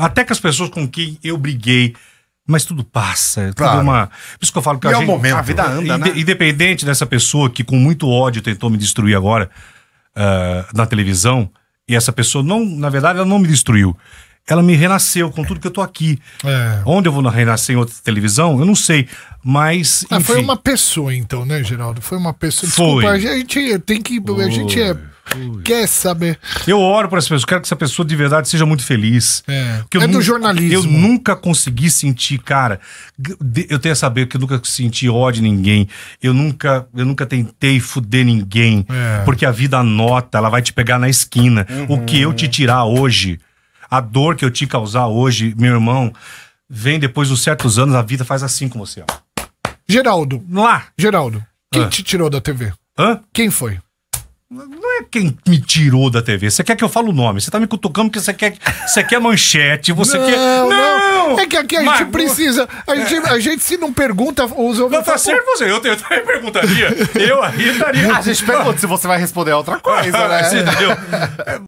Até que as pessoas com quem eu briguei. Mas tudo passa. É claro. uma... Por isso que eu falo que a, é gente, momento. a vida anda, né? Independente dessa pessoa que com muito ódio tentou me destruir agora uh, na televisão, e essa pessoa não, na verdade, ela não me destruiu ela me renasceu com tudo que eu tô aqui. É. Onde eu vou renascer em outra televisão, eu não sei. Mas. Ah, foi uma pessoa, então, né, Geraldo? Foi uma pessoa. Desculpa, foi. a gente tem que. Foi. A gente é Ui. Quer saber? Eu oro para essa pessoa, quero que essa pessoa de verdade seja muito feliz. É, é do jornalismo. Eu nunca consegui sentir, cara. Eu tenho a saber que eu nunca senti ódio de ninguém. Eu nunca, eu nunca tentei fuder ninguém. É. Porque a vida anota, ela vai te pegar na esquina. Uhum. O que eu te tirar hoje, a dor que eu te causar hoje, meu irmão, vem depois dos certos anos, a vida faz assim com você, ó. Geraldo. Lá. Geraldo, quem ah. te tirou da TV? Hã? Quem foi? Não é quem me tirou da TV. Você quer que eu fale o nome. Você tá me cutucando porque você quer, você quer manchete, você não, quer. Não! não. É que aqui a Mas, gente precisa. A gente, a gente, se não pergunta, os ouvintes. Não, tá certo você. Eu, eu também perguntaria. Eu aí estaria. A gente pergunta se você vai responder a outra coisa, ah, né? Você entendeu?